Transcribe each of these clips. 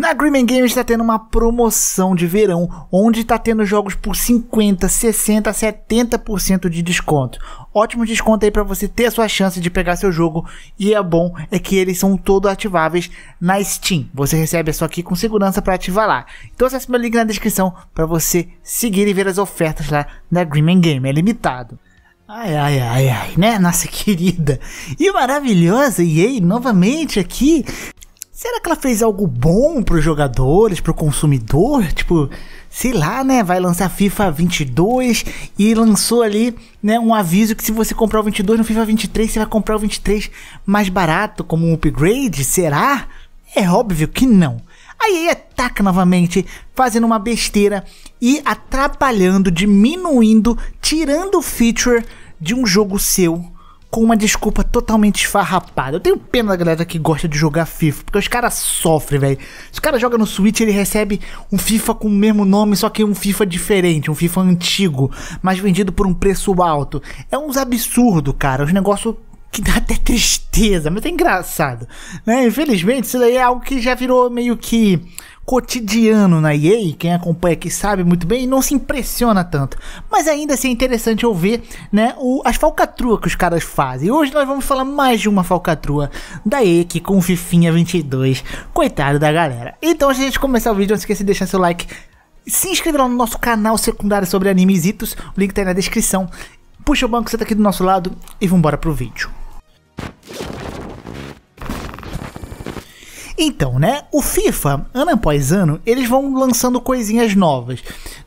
Na Green Games está tendo uma promoção de verão, onde está tendo jogos por 50, 60, 70% de desconto. Ótimo desconto aí para você ter a sua chance de pegar seu jogo. E é bom é que eles são todos ativáveis na Steam. Você recebe isso aqui com segurança para ativar lá. Então acesse meu link na descrição para você seguir e ver as ofertas lá na Green Game. É limitado. Ai, ai, ai, ai, né? Nossa querida e maravilhosa EA novamente aqui Será que ela fez algo bom para os jogadores, para o consumidor? Tipo, sei lá, né? Vai lançar FIFA 22 e lançou ali, né, um aviso que se você comprar o 22 no FIFA 23, você vai comprar o 23 mais barato como um upgrade? Será? É óbvio que não. Aí ataca novamente, fazendo uma besteira e atrapalhando, diminuindo, tirando o feature de um jogo seu com uma desculpa totalmente esfarrapada. Eu tenho pena da galera que gosta de jogar FIFA, porque os caras sofrem, velho. Se caras jogam no Switch, ele recebe um FIFA com o mesmo nome, só que um FIFA diferente, um FIFA antigo, mas vendido por um preço alto. É uns absurdo, cara. Os negócios que dá até tristeza, mas é engraçado, né? Infelizmente, isso daí é algo que já virou meio que cotidiano na EA, quem acompanha aqui sabe muito bem, e não se impressiona tanto. Mas ainda assim é interessante ouvir né, o, as falcatruas que os caras fazem. hoje nós vamos falar mais de uma falcatrua da EA aqui com o Fifinha 22. Coitado da galera. Então, antes de a gente começar o vídeo, não esqueça de deixar seu like. Se inscrever lá no nosso canal secundário sobre animes o link tá aí na descrição. Puxa o banco, você tá aqui do nosso lado e vambora pro vídeo. Então, né? O FIFA, ano após ano, eles vão lançando coisinhas novas.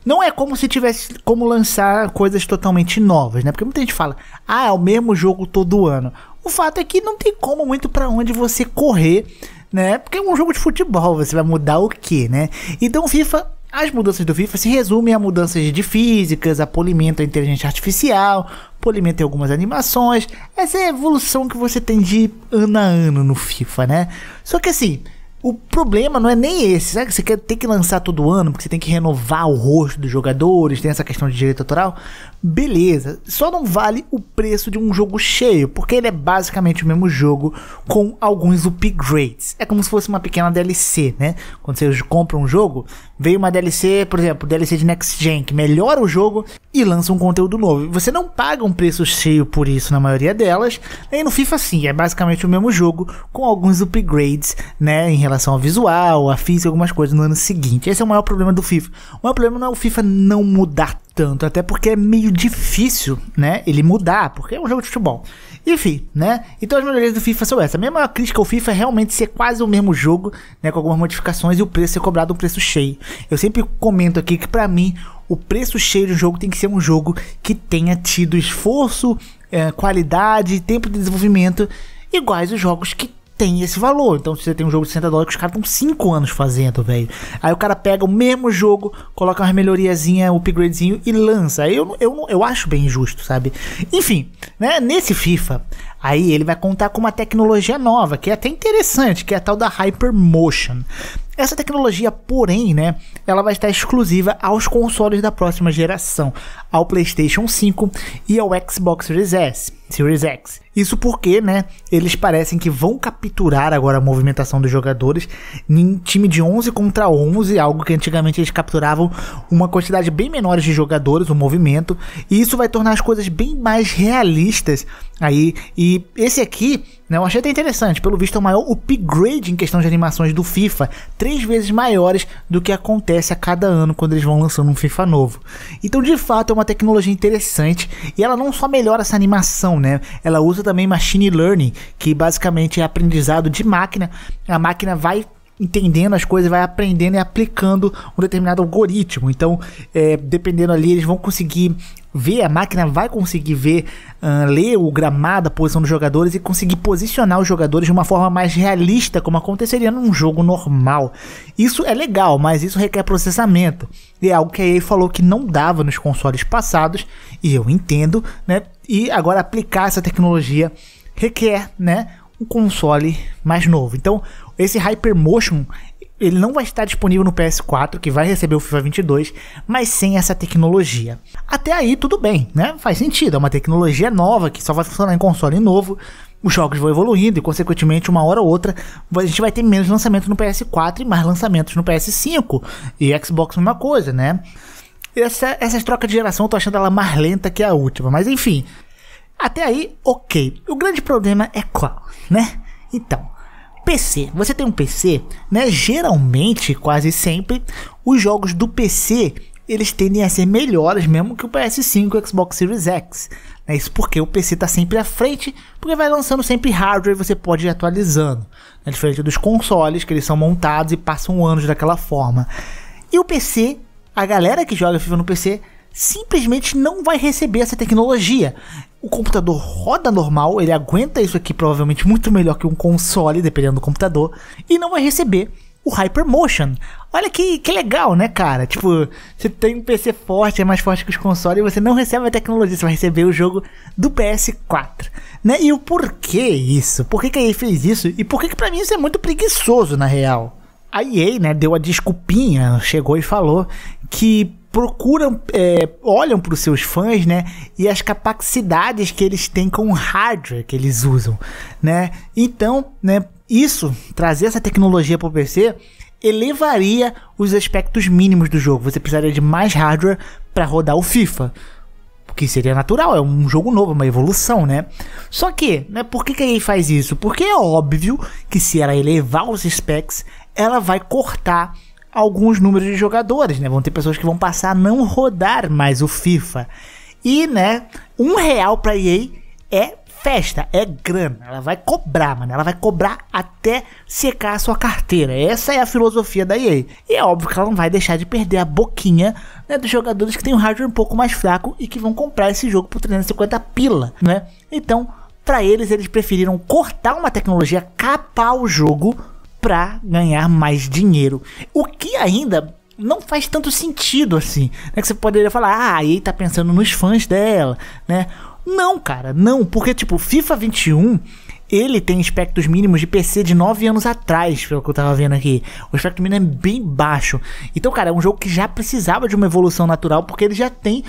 Não é como se tivesse como lançar coisas totalmente novas, né? Porque muita gente fala, ah, é o mesmo jogo todo ano. O fato é que não tem como muito para onde você correr, né? Porque é um jogo de futebol, você vai mudar o que, né? Então, o FIFA as mudanças do FIFA se resumem a mudanças de físicas, a polimento da inteligência artificial, polimento em algumas animações. Essa é a evolução que você tem de ano a ano no FIFA, né? Só que assim, o problema não é nem esse, sabe? Você quer ter que lançar todo ano, porque você tem que renovar o rosto dos jogadores, tem essa questão de direito autoral. Beleza, só não vale o preço de um jogo cheio, porque ele é basicamente o mesmo jogo com alguns upgrades. É como se fosse uma pequena DLC, né? Quando você compra um jogo, vem uma DLC, por exemplo, DLC de Next Gen, que melhora o jogo e lança um conteúdo novo. Você não paga um preço cheio por isso na maioria delas. E no FIFA, sim, é basicamente o mesmo jogo com alguns upgrades, né? Em relação relação ao visual, a física, algumas coisas no ano seguinte. Esse é o maior problema do FIFA. O maior problema não é o FIFA não mudar tanto, até porque é meio difícil, né, ele mudar, porque é um jogo de futebol. Enfim, né? Então as melhorias do FIFA são essas. A minha maior crítica ao FIFA é realmente ser quase o mesmo jogo, né, com algumas modificações e o preço ser cobrado um preço cheio. Eu sempre comento aqui que para mim o preço cheio do jogo tem que ser um jogo que tenha tido esforço, eh, qualidade, tempo de desenvolvimento iguais os jogos que tem esse valor. Então, se você tem um jogo de 60 dólares que os caras estão 5 anos fazendo, velho. Aí o cara pega o mesmo jogo, coloca uma melhoriazinha, um upgradezinho e lança. Eu, eu, eu acho bem injusto, sabe? Enfim, né? Nesse FIFA, aí ele vai contar com uma tecnologia nova, que é até interessante, que é a tal da Hypermotion. Essa tecnologia, porém, né, ela vai estar exclusiva aos consoles da próxima geração ao PlayStation 5 e ao Xbox Series S, Series X. Isso porque, né, eles parecem que vão capturar agora a movimentação dos jogadores em time de 11 contra 11, algo que antigamente eles capturavam uma quantidade bem menor de jogadores, o movimento, e isso vai tornar as coisas bem mais realistas aí. E esse aqui, né, eu achei até interessante, pelo visto é o maior upgrade em questão de animações do FIFA, três vezes maiores do que acontece a cada ano quando eles vão lançando um FIFA novo. Então, de fato, é uma uma tecnologia interessante e ela não só melhora essa animação, né? Ela usa também machine learning, que basicamente é aprendizado de máquina. A máquina vai entendendo as coisas, vai aprendendo e aplicando um determinado algoritmo. Então, é, dependendo ali, eles vão conseguir ver, a máquina vai conseguir ver, uh, ler o gramado, a posição dos jogadores e conseguir posicionar os jogadores de uma forma mais realista, como aconteceria num jogo normal. Isso é legal, mas isso requer processamento. E é algo que a EA falou que não dava nos consoles passados, e eu entendo, né? E agora aplicar essa tecnologia requer, né? Um console mais novo. Então, esse Hypermotion ele não vai estar disponível no PS4, que vai receber o FIFA 22, mas sem essa tecnologia. Até aí tudo bem, né? Faz sentido, é uma tecnologia nova que só vai funcionar em console novo. Os jogos vão evoluindo e, consequentemente, uma hora ou outra, a gente vai ter menos lançamentos no PS4 e mais lançamentos no PS5 e Xbox, mesma coisa, né? Essa, essas trocas de geração eu tô achando ela mais lenta que a última, mas enfim. Até aí, ok. O grande problema é qual, né? Então, PC. Você tem um PC, né? Geralmente, quase sempre, os jogos do PC eles tendem a ser melhores mesmo que o PS5 e o Xbox Series X. É Isso porque o PC está sempre à frente, porque vai lançando sempre hardware e você pode ir atualizando. Né? Diferente dos consoles, que eles são montados e passam anos daquela forma. E o PC, a galera que joga FIFA no PC, simplesmente não vai receber essa tecnologia o computador roda normal, ele aguenta isso aqui provavelmente muito melhor que um console, dependendo do computador, e não vai receber o Hypermotion. Olha que, que legal, né, cara? Tipo, você tem um PC forte, é mais forte que os consoles, e você não recebe a tecnologia, você vai receber o jogo do PS4. Né? E o porquê isso? Por que, que a EA fez isso? E por que, que pra mim isso é muito preguiçoso, na real? A EA, né, deu a desculpinha, chegou e falou que procuram, é, olham para os seus fãs, né? E as capacidades que eles têm com o hardware que eles usam, né? Então, né? Isso, trazer essa tecnologia para o PC, elevaria os aspectos mínimos do jogo. Você precisaria de mais hardware para rodar o FIFA. O que seria natural, é um jogo novo, é uma evolução, né? Só que, né, por que, que a EA faz isso? Porque é óbvio que se ela elevar os specs, ela vai cortar alguns números de jogadores, né? Vão ter pessoas que vão passar a não rodar mais o FIFA. E, né, um real pra EA é festa, é grana. Ela vai cobrar, mano. Ela vai cobrar até secar a sua carteira. Essa é a filosofia da EA. E é óbvio que ela não vai deixar de perder a boquinha né, dos jogadores que têm um hardware um pouco mais fraco e que vão comprar esse jogo por 350 pila, né? Então, para eles, eles preferiram cortar uma tecnologia, capar o jogo para ganhar mais dinheiro. O que ainda não faz tanto sentido assim. Né? Que você poderia falar, ah, a tá pensando nos fãs dela, né? Não, cara, não, porque tipo, FIFA 21 ele tem aspectos mínimos de PC de 9 anos atrás, pelo que eu tava vendo aqui. O aspecto mínimo é bem baixo. Então, cara, é um jogo que já precisava de uma evolução natural, porque ele já tem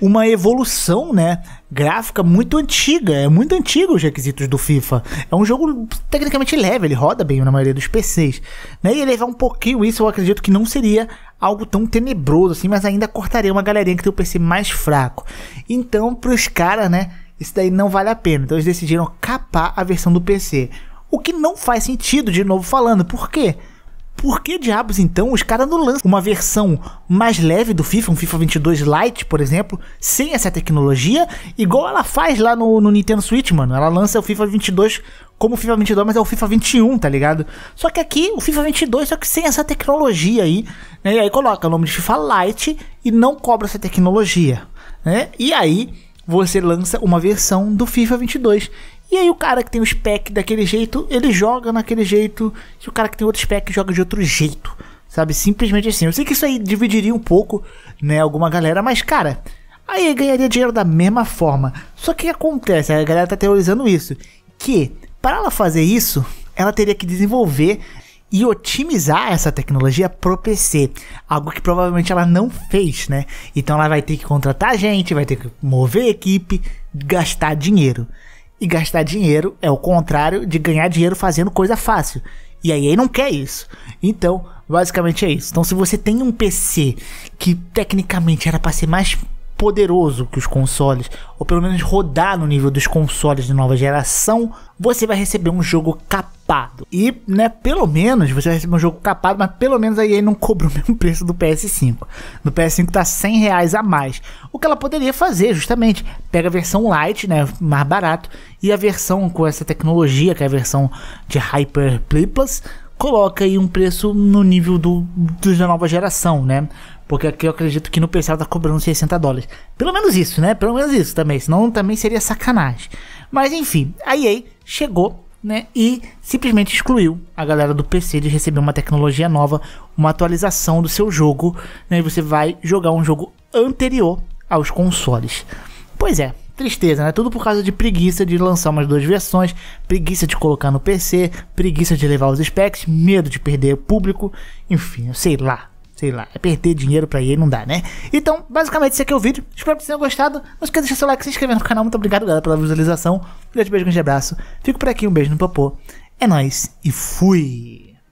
uma evolução, né? Gráfica muito antiga. É muito antigo os requisitos do FIFA. É um jogo tecnicamente leve, ele roda bem na maioria dos PCs. Né? E elevar um pouquinho isso, eu acredito que não seria algo tão tenebroso assim, mas ainda cortaria uma galerinha que tem o PC mais fraco. Então, pros caras, né? Isso daí não vale a pena. Então eles decidiram capar a versão do PC. O que não faz sentido, de novo falando, por quê? Por que diabos então os caras não lançam uma versão mais leve do FIFA, um FIFA 22 Lite, por exemplo, sem essa tecnologia, igual ela faz lá no, no Nintendo Switch, mano? Ela lança o FIFA 22 como o FIFA 22, mas é o FIFA 21, tá ligado? Só que aqui o FIFA 22, só que sem essa tecnologia aí, né? E aí coloca o nome de FIFA Lite e não cobra essa tecnologia, né? E aí você lança uma versão do FIFA 22 e aí o cara que tem o spec daquele jeito, ele joga naquele jeito, e o cara que tem outro spec joga de outro jeito. Sabe, simplesmente assim. Eu sei que isso aí dividiria um pouco, né, alguma galera, mas cara, aí ganharia dinheiro da mesma forma. Só que o que acontece, a galera tá teorizando isso, que para ela fazer isso, ela teria que desenvolver e otimizar essa tecnologia pro PC, algo que provavelmente ela não fez, né? Então ela vai ter que contratar gente, vai ter que mover equipe, gastar dinheiro. E gastar dinheiro é o contrário de ganhar dinheiro fazendo coisa fácil. E aí ele não quer isso. Então, basicamente é isso. Então, se você tem um PC que tecnicamente era para ser mais poderoso que os consoles, ou pelo menos rodar no nível dos consoles de nova geração, você vai receber um jogo capado. E, né, pelo menos você vai receber um jogo capado, mas pelo menos aí ele não cobra o mesmo preço do PS5. No PS5 tá 100 reais a mais. O que ela poderia fazer, justamente, pega a versão light, né, mais barato, e a versão com essa tecnologia, que é a versão de Hyper Play Plus, coloca aí um preço no nível do, do da nova geração, né? Porque aqui eu acredito que no ela tá cobrando 60 dólares. Pelo menos isso, né? Pelo menos isso também. Senão também seria sacanagem. Mas enfim, a EA chegou, né? E simplesmente excluiu a galera do PC de receber uma tecnologia nova, uma atualização do seu jogo. Né? E você vai jogar um jogo anterior aos consoles. Pois é, tristeza, né? Tudo por causa de preguiça de lançar umas duas versões, preguiça de colocar no PC, preguiça de levar os specs, medo de perder o público, enfim, sei lá sei lá, é perder dinheiro pra EA não dá, né? Então, basicamente, esse aqui é o vídeo. Espero que vocês tenham gostado. Não esqueça de deixar seu like, se inscrever no canal. Muito obrigado, galera, pela visualização. Um grande beijo, um grande abraço. Fico por aqui, um beijo no popô. É nóis e fui!